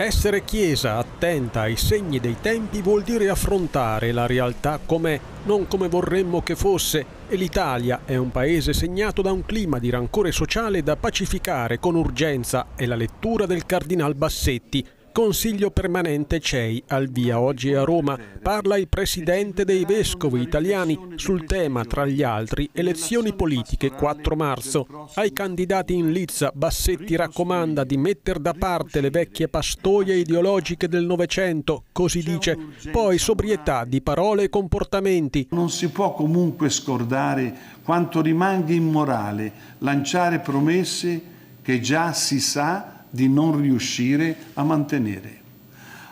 Essere Chiesa attenta ai segni dei tempi vuol dire affrontare la realtà com'è, non come vorremmo che fosse, e l'Italia è un paese segnato da un clima di rancore sociale da pacificare con urgenza, è la lettura del Cardinal Bassetti, Consiglio permanente CEI al via oggi a Roma. Parla il presidente dei vescovi italiani sul tema, tra gli altri, elezioni politiche 4 marzo. Ai candidati in lizza, Bassetti raccomanda di mettere da parte le vecchie pastoie ideologiche del Novecento, così dice. Poi sobrietà di parole e comportamenti. Non si può comunque scordare quanto rimanga immorale lanciare promesse che già si sa di non riuscire a mantenere.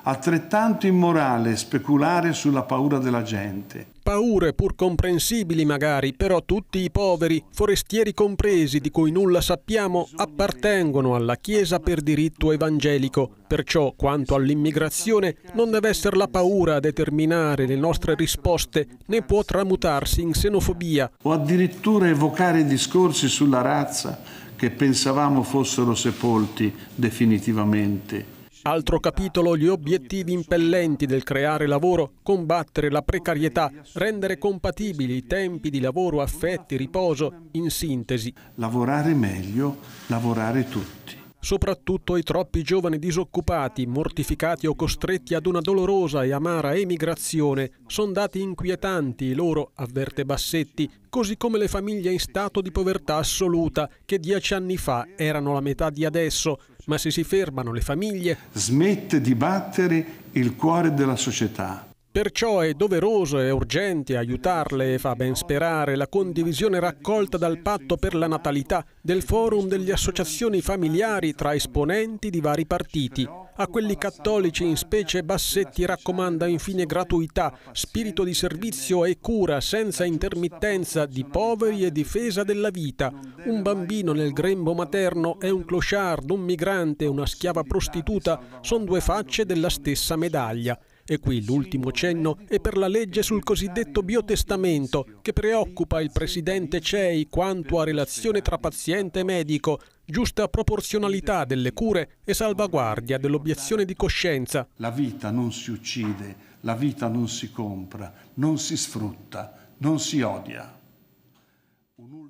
Altrettanto immorale speculare sulla paura della gente. Paure pur comprensibili magari, però tutti i poveri, forestieri compresi, di cui nulla sappiamo, appartengono alla Chiesa per diritto evangelico. Perciò, quanto all'immigrazione, non deve essere la paura a determinare le nostre risposte, né può tramutarsi in xenofobia. O addirittura evocare discorsi sulla razza, che pensavamo fossero sepolti definitivamente. Altro capitolo, gli obiettivi impellenti del creare lavoro, combattere la precarietà, rendere compatibili i tempi di lavoro, affetti, riposo, in sintesi. Lavorare meglio, lavorare tutti soprattutto ai troppi giovani disoccupati, mortificati o costretti ad una dolorosa e amara emigrazione, sono dati inquietanti loro, avverte Bassetti, così come le famiglie in stato di povertà assoluta, che dieci anni fa erano la metà di adesso, ma se si fermano le famiglie... Smette di battere il cuore della società. Perciò è doveroso e urgente aiutarle e fa ben sperare la condivisione raccolta dal patto per la natalità del forum delle associazioni familiari tra esponenti di vari partiti. A quelli cattolici in specie Bassetti raccomanda infine gratuità, spirito di servizio e cura senza intermittenza di poveri e difesa della vita. Un bambino nel grembo materno è un clochard, un migrante, una schiava prostituta, sono due facce della stessa medaglia. E qui l'ultimo cenno è per la legge sul cosiddetto biotestamento, che preoccupa il presidente CEI quanto a relazione tra paziente e medico, giusta proporzionalità delle cure e salvaguardia dell'obiezione di coscienza. La vita non si uccide, la vita non si compra, non si sfrutta, non si odia.